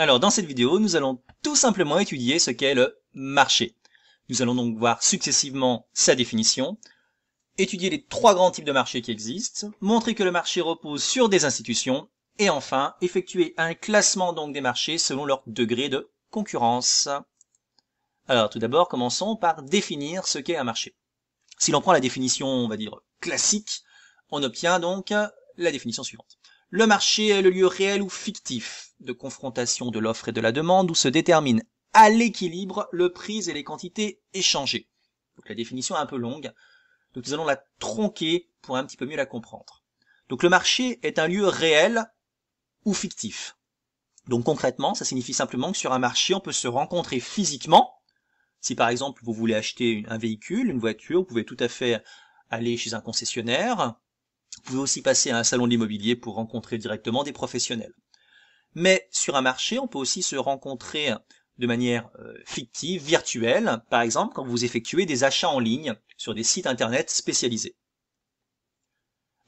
Alors dans cette vidéo, nous allons tout simplement étudier ce qu'est le marché. Nous allons donc voir successivement sa définition, étudier les trois grands types de marchés qui existent, montrer que le marché repose sur des institutions et enfin effectuer un classement donc des marchés selon leur degré de concurrence. Alors tout d'abord, commençons par définir ce qu'est un marché. Si l'on prend la définition, on va dire classique, on obtient donc la définition suivante. Le marché est le lieu réel ou fictif de confrontation de l'offre et de la demande où se déterminent à l'équilibre le prix et les quantités échangées. Donc la définition est un peu longue, donc nous allons la tronquer pour un petit peu mieux la comprendre. Donc le marché est un lieu réel ou fictif. Donc concrètement, ça signifie simplement que sur un marché, on peut se rencontrer physiquement. Si par exemple vous voulez acheter un véhicule, une voiture, vous pouvez tout à fait aller chez un concessionnaire, vous pouvez aussi passer à un salon de l'immobilier pour rencontrer directement des professionnels. Mais sur un marché, on peut aussi se rencontrer de manière euh, fictive, virtuelle, par exemple quand vous effectuez des achats en ligne sur des sites internet spécialisés.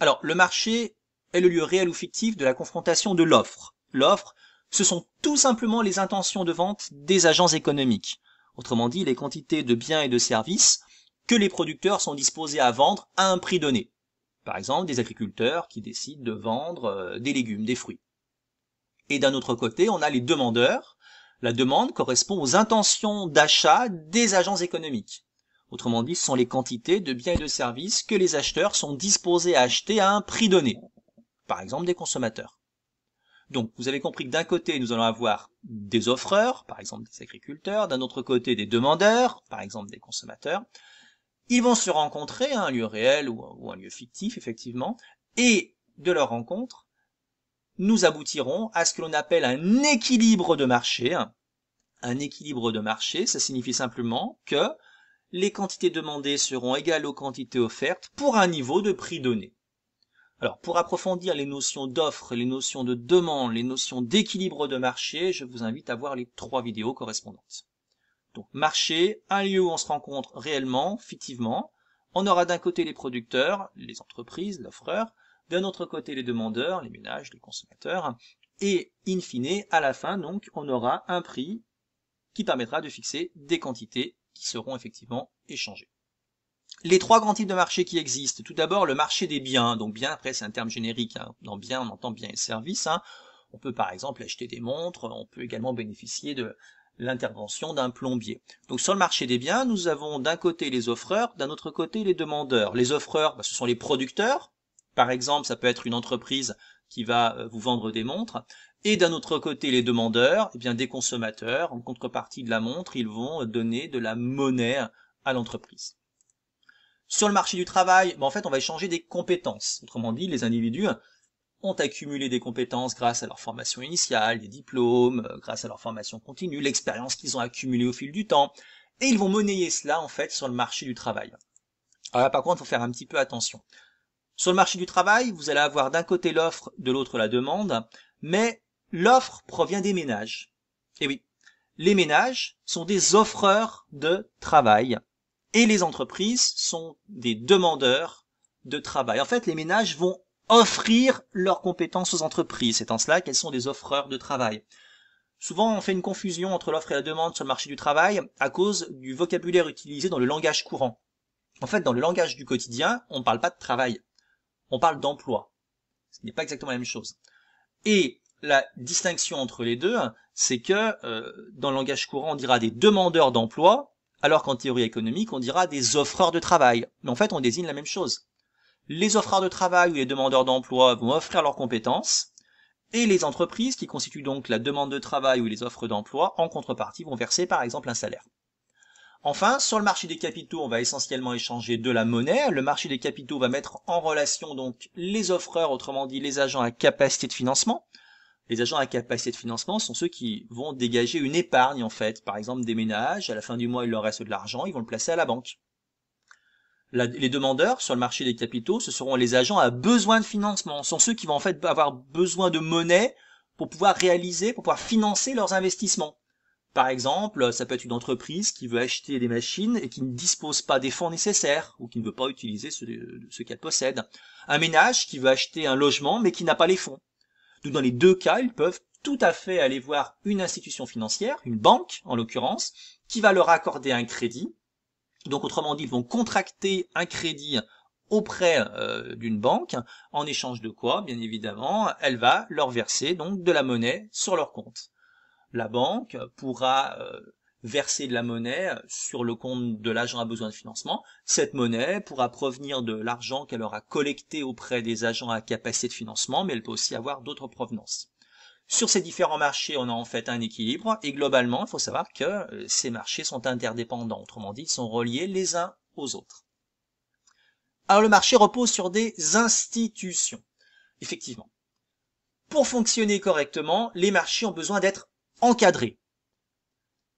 Alors, le marché est le lieu réel ou fictif de la confrontation de l'offre. L'offre, ce sont tout simplement les intentions de vente des agents économiques, autrement dit les quantités de biens et de services que les producteurs sont disposés à vendre à un prix donné par exemple des agriculteurs qui décident de vendre euh, des légumes, des fruits. Et d'un autre côté, on a les demandeurs. La demande correspond aux intentions d'achat des agents économiques. Autrement dit, ce sont les quantités de biens et de services que les acheteurs sont disposés à acheter à un prix donné, par exemple des consommateurs. Donc, vous avez compris que d'un côté, nous allons avoir des offreurs, par exemple des agriculteurs, d'un autre côté, des demandeurs, par exemple des consommateurs, ils vont se rencontrer à un lieu réel ou, ou un lieu fictif, effectivement, et de leur rencontre, nous aboutirons à ce que l'on appelle un équilibre de marché. Un équilibre de marché, ça signifie simplement que les quantités demandées seront égales aux quantités offertes pour un niveau de prix donné. Alors, pour approfondir les notions d'offre, les notions de demande, les notions d'équilibre de marché, je vous invite à voir les trois vidéos correspondantes. Donc marché, un lieu où on se rencontre réellement, fictivement. On aura d'un côté les producteurs, les entreprises, l'offreur, d'un autre côté les demandeurs, les ménages, les consommateurs, et in fine, à la fin, donc, on aura un prix qui permettra de fixer des quantités qui seront effectivement échangées. Les trois grands types de marché qui existent. Tout d'abord, le marché des biens. Donc bien, après, c'est un terme générique. Hein. Dans bien, on entend bien et service. Hein. On peut par exemple acheter des montres, on peut également bénéficier de l'intervention d'un plombier. Donc sur le marché des biens, nous avons d'un côté les offreurs, d'un autre côté les demandeurs. Les offreurs, bah, ce sont les producteurs. Par exemple, ça peut être une entreprise qui va euh, vous vendre des montres. Et d'un autre côté, les demandeurs, eh bien des consommateurs, en contrepartie de la montre, ils vont donner de la monnaie à l'entreprise. Sur le marché du travail, bah, en fait, on va échanger des compétences. Autrement dit, les individus ont accumulé des compétences grâce à leur formation initiale, des diplômes, euh, grâce à leur formation continue, l'expérience qu'ils ont accumulée au fil du temps, et ils vont monnayer cela en fait sur le marché du travail. Alors là, par contre, il faut faire un petit peu attention. Sur le marché du travail, vous allez avoir d'un côté l'offre, de l'autre la demande, mais l'offre provient des ménages. Et eh oui, les ménages sont des offreurs de travail et les entreprises sont des demandeurs de travail. En fait, les ménages vont offrir leurs compétences aux entreprises. C'est en cela qu'elles sont des offreurs de travail. Souvent, on fait une confusion entre l'offre et la demande sur le marché du travail à cause du vocabulaire utilisé dans le langage courant. En fait, dans le langage du quotidien, on ne parle pas de travail, on parle d'emploi. Ce n'est pas exactement la même chose. Et la distinction entre les deux, c'est que euh, dans le langage courant, on dira des demandeurs d'emploi, alors qu'en théorie économique, on dira des offreurs de travail. Mais en fait, on désigne la même chose les offreurs de travail ou les demandeurs d'emploi vont offrir leurs compétences, et les entreprises, qui constituent donc la demande de travail ou les offres d'emploi, en contrepartie vont verser par exemple un salaire. Enfin, sur le marché des capitaux, on va essentiellement échanger de la monnaie. Le marché des capitaux va mettre en relation donc les offreurs, autrement dit les agents à capacité de financement. Les agents à capacité de financement sont ceux qui vont dégager une épargne en fait. Par exemple des ménages, à la fin du mois il leur reste de l'argent, ils vont le placer à la banque les demandeurs sur le marché des capitaux, ce seront les agents à besoin de financement. Ce sont ceux qui vont en fait avoir besoin de monnaie pour pouvoir réaliser, pour pouvoir financer leurs investissements. Par exemple, ça peut être une entreprise qui veut acheter des machines et qui ne dispose pas des fonds nécessaires ou qui ne veut pas utiliser ce, ce qu'elle possède. Un ménage qui veut acheter un logement mais qui n'a pas les fonds. Donc dans les deux cas, ils peuvent tout à fait aller voir une institution financière, une banque en l'occurrence, qui va leur accorder un crédit donc autrement dit, ils vont contracter un crédit auprès euh, d'une banque, en échange de quoi, bien évidemment, elle va leur verser donc de la monnaie sur leur compte. La banque pourra euh, verser de la monnaie sur le compte de l'agent à besoin de financement. Cette monnaie pourra provenir de l'argent qu'elle aura collecté auprès des agents à capacité de financement, mais elle peut aussi avoir d'autres provenances. Sur ces différents marchés, on a en fait un équilibre et globalement, il faut savoir que euh, ces marchés sont interdépendants, autrement dit, ils sont reliés les uns aux autres. Alors le marché repose sur des institutions, effectivement. Pour fonctionner correctement, les marchés ont besoin d'être encadrés.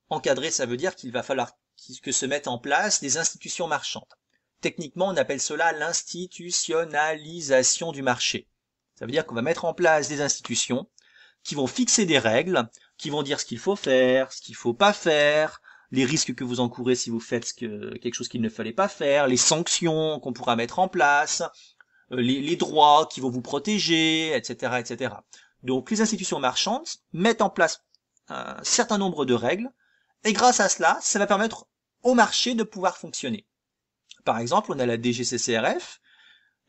Encadrés, ça veut dire qu'il va falloir que se mettent en place des institutions marchandes. Techniquement, on appelle cela l'institutionnalisation du marché. Ça veut dire qu'on va mettre en place des institutions qui vont fixer des règles, qui vont dire ce qu'il faut faire, ce qu'il faut pas faire, les risques que vous encourez si vous faites quelque chose qu'il ne fallait pas faire, les sanctions qu'on pourra mettre en place, euh, les, les, droits qui vont vous protéger, etc., etc. Donc les institutions marchandes mettent en place un certain nombre de règles, et grâce à cela, ça va permettre au marché de pouvoir fonctionner. Par exemple, on a la DGCCRF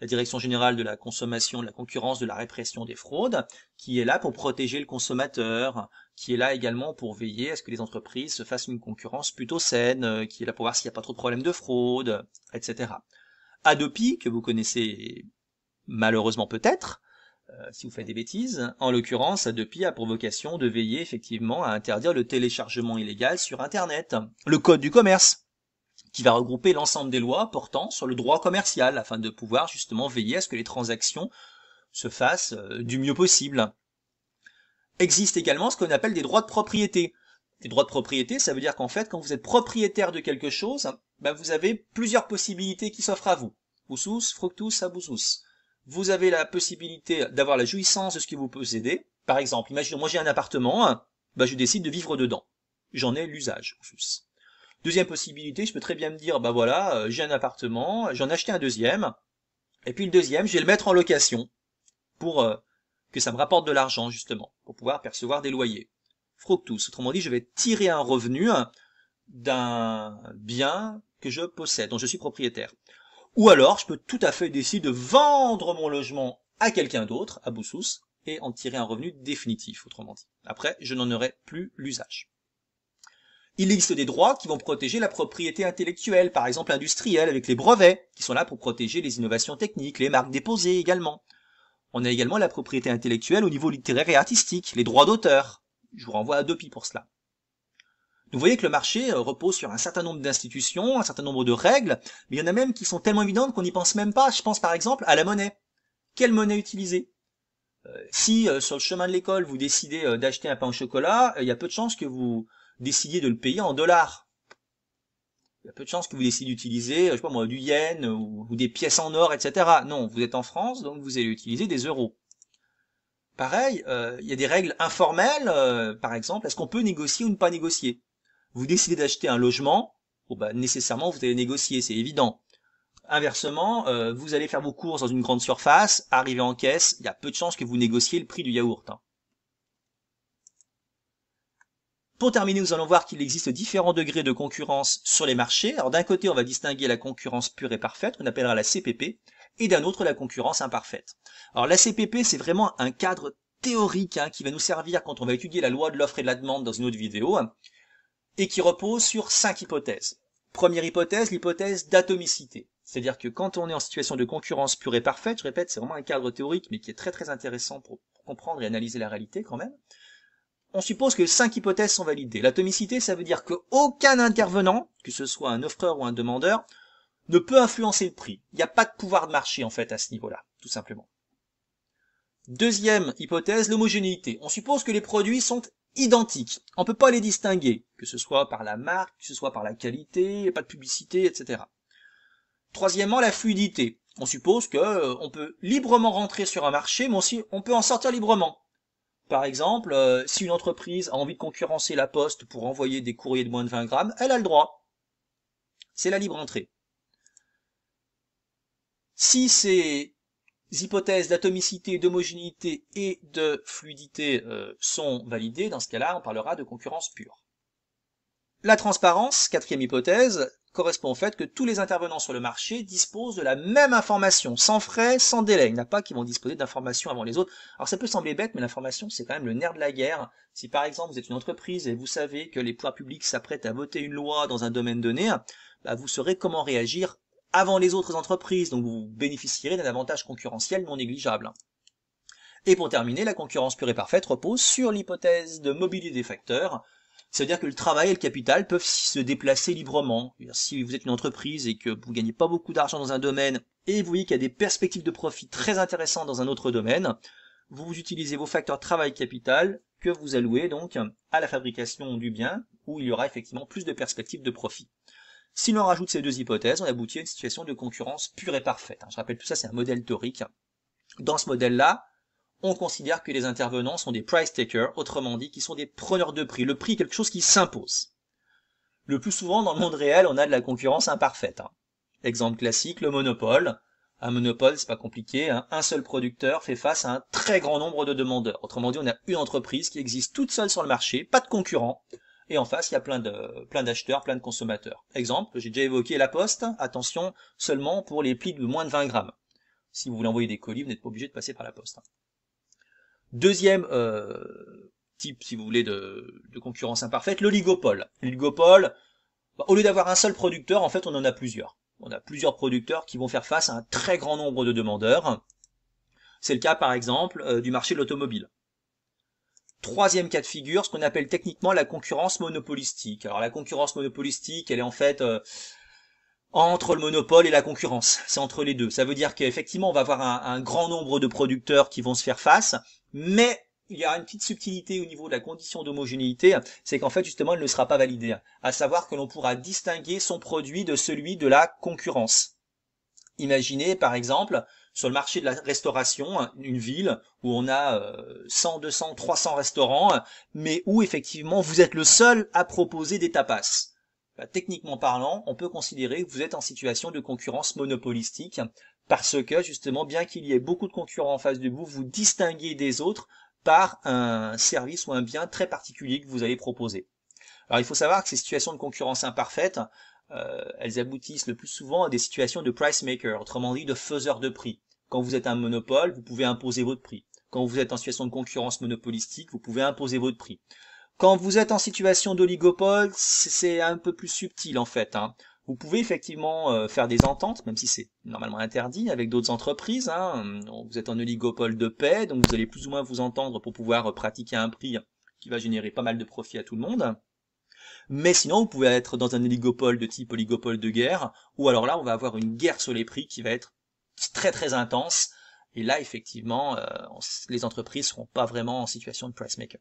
la Direction générale de la consommation, de la concurrence, de la répression des fraudes, qui est là pour protéger le consommateur, qui est là également pour veiller à ce que les entreprises se fassent une concurrence plutôt saine, euh, qui est là pour voir s'il n'y a pas trop de problèmes de fraude, etc. Adopi, que vous connaissez malheureusement peut-être, euh, si vous faites des bêtises, en l'occurrence, Adopi a pour vocation de veiller effectivement à interdire le téléchargement illégal sur Internet. Le code du commerce, qui va regrouper l'ensemble des lois portant sur le droit commercial afin de pouvoir justement veiller à ce que les transactions se fassent euh, du mieux possible. Existe également ce qu'on appelle des droits de propriété. Des droits de propriété, ça veut dire qu'en fait, quand vous êtes propriétaire de quelque chose, bah, vous avez plusieurs possibilités qui s'offrent à vous. Usus, fructus, abusus. Vous avez la possibilité d'avoir la jouissance de ce qui vous possédez. Par exemple, imaginez, moi j'ai un appartement, ben je décide de vivre dedans. J'en ai l'usage, usus. Deuxième possibilité, je peux très bien me dire, bah voilà, euh, j'ai un appartement, j'en achète un deuxième, et puis le deuxième, je vais le mettre en location pour euh, que ça me rapporte de l'argent justement, pour pouvoir percevoir des loyers. Fructus, autrement dit, je vais tirer un revenu hein, d'un bien que je possède, dont je suis propriétaire. Ou alors, je peux tout à fait décider de vendre mon logement à quelqu'un d'autre, à Boussous, et en tirer un revenu définitif, autrement dit. Après, je n'en aurai plus l'usage. Il existe des droits qui vont protéger la propriété intellectuelle, par exemple industrielle, avec les brevets, qui sont là pour protéger les innovations techniques, les marques déposées également. On a également la propriété intellectuelle au niveau littéraire et artistique, les droits d'auteur. Je vous renvoie à Dopi pour cela. Vous voyez que le marché euh, repose sur un certain nombre d'institutions, un certain nombre de règles, mais il y en a même qui sont tellement évidentes qu'on n'y pense même pas. Je pense par exemple à la monnaie. Quelle monnaie utiliser euh, Si euh, sur le chemin de l'école vous décidez d'acheter un pain au chocolat, il y a peu de chances que vous décidiez de le payer en dollars. Il y a peu de chances que vous décidiez d'utiliser, je sais pas moi, du yen ou, des pièces en or, etc. Non, vous êtes en France, donc vous allez utiliser des euros. Pareil, euh, il y a des règles informelles, euh, par exemple, est-ce qu'on peut négocier ou ne pas négocier Vous décidez d'acheter un logement, bah, nécessairement vous allez négocier, c'est évident. Inversement, euh, vous allez faire vos courses dans une grande surface, arriver en caisse, il y a peu de chances que vous négociez le prix du yaourt. Hein. Pour terminer, nous allons voir qu'il existe différents degrés de concurrence sur les marchés. Alors d'un côté, on va distinguer la concurrence pure et parfaite, qu'on appellera la CPP, et d'un autre, la concurrence imparfaite. Alors la CPP, c'est vraiment un cadre théorique hein, qui va nous servir quand on va étudier la loi de l'offre et de la demande dans une autre vidéo, hein, et qui repose sur cinq hypothèses. Première hypothèse, l'hypothèse d'atomicité. C'est-à-dire que quand on est en situation de concurrence pure et parfaite, je répète, c'est vraiment un cadre théorique, mais qui est très très intéressant pour comprendre et analyser la réalité quand même on suppose que cinq hypothèses sont validées. L'atomicité, ça veut dire qu'aucun intervenant, que ce soit un offreur ou un demandeur, ne peut influencer le prix. Il n'y a pas de pouvoir de marché en fait à ce niveau-là, tout simplement. Deuxième hypothèse, l'homogénéité. On suppose que les produits sont identiques. On ne peut pas les distinguer, que ce soit par la marque, que ce soit par la qualité, pas de publicité, etc. Troisièmement, la fluidité. On suppose que euh, on peut librement rentrer sur un marché, mais aussi on peut en sortir librement. Par exemple, euh, si une entreprise a envie de concurrencer la poste pour envoyer des courriers de moins de 20 grammes, elle a le droit. C'est la libre entrée. Si ces hypothèses d'atomicité, d'homogénéité et de fluidité euh, sont validées, dans ce cas-là, on parlera de concurrence pure. La transparence, quatrième hypothèse, correspond au fait que tous les intervenants sur le marché disposent de la même information, sans frais, sans délai. Il n'y en a pas qui vont disposer d'informations avant les autres. Alors ça peut sembler bête, mais l'information, c'est quand même le nerf de la guerre. Si par exemple vous êtes une entreprise et vous savez que les pouvoirs publics s'apprêtent à voter une loi dans un domaine donné, bah, vous saurez comment réagir avant les autres entreprises, donc vous bénéficierez d'un avantage concurrentiel non négligeable. Et pour terminer, la concurrence pure et parfaite repose sur l'hypothèse de mobilité des facteurs, cest veut dire que le travail et le capital peuvent se déplacer librement. Si vous êtes une entreprise et que vous ne gagnez pas beaucoup d'argent dans un domaine et vous voyez qu'il y a des perspectives de profit très intéressantes dans un autre domaine, vous utilisez vos facteurs travail-capital que vous allouez donc à la fabrication du bien où il y aura effectivement plus de perspectives de profit. Si l'on rajoute ces deux hypothèses, on aboutit à une situation de concurrence pure et parfaite. Je rappelle tout ça, c'est un modèle théorique. Dans ce modèle-là, on considère que les intervenants sont des price takers, autrement dit, qui sont des preneurs de prix. Le prix quelque chose qui s'impose. Le plus souvent, dans le monde réel, on a de la concurrence imparfaite. Hein. Exemple classique, le monopole. Un monopole, c'est pas compliqué. Hein. Un seul producteur fait face à un très grand nombre de demandeurs. Autrement dit, on a une entreprise qui existe toute seule sur le marché, pas de concurrents. Et en face, il y a plein de, plein d'acheteurs, plein de consommateurs. Exemple, j'ai déjà évoqué la poste. Attention, seulement pour les plis de moins de 20 grammes. Si vous voulez envoyer des colis, vous n'êtes pas obligé de passer par la poste. Hein. Deuxième euh, type, si vous voulez, de, concurrence imparfaite, l'oligopole. L'oligopole, bah, au lieu d'avoir un seul producteur, en fait, on en a plusieurs. On a plusieurs producteurs qui vont faire face à un très grand nombre de demandeurs. C'est le cas, par exemple, euh, du marché de l'automobile. Troisième cas de figure, ce qu'on appelle techniquement la concurrence monopolistique. Alors la concurrence monopolistique, elle est en fait euh, entre le monopole et la concurrence. C'est entre les deux. Ça veut dire qu'effectivement, on va avoir un, grand nombre de producteurs qui vont se faire face, mais il y a une petite subtilité au niveau de la condition d'homogénéité, c'est qu'en fait justement elle ne sera pas validée, à savoir que l'on pourra distinguer son produit de celui de la concurrence. Imaginez par exemple sur le marché de la restauration, une ville où on a 100, 200, 300 restaurants, mais où effectivement vous êtes le seul à proposer des tapas. Bah, techniquement parlant, on peut considérer que vous êtes en situation de concurrence monopolistique parce que justement, bien qu'il y ait beaucoup de concurrents en face de vous, vous distinguez des autres par un service ou un bien très particulier que vous allez proposer. Alors il faut savoir que ces situations de concurrence imparfaite, euh, elles aboutissent le plus souvent à des situations de price maker, autrement dit de faiseur de prix. Quand vous êtes un monopole, vous pouvez imposer votre prix. Quand vous êtes en situation de concurrence monopolistique, vous pouvez imposer votre prix. Quand vous êtes en situation d'oligopole, c'est un peu plus subtil en fait. Hein. Vous pouvez effectivement euh, faire des ententes, même si c'est normalement interdit, avec d'autres entreprises. Hein. Hum, vous êtes en oligopole de paix, donc vous allez plus ou moins vous entendre pour pouvoir euh, pratiquer un prix qui va générer pas mal de profit à tout le monde. Mais sinon, vous pouvez être dans un oligopole de type oligopole de guerre, ou alors là, on va avoir une guerre sur les prix qui va être très très intense. Et là, effectivement, euh, les entreprises seront pas vraiment en situation de price maker.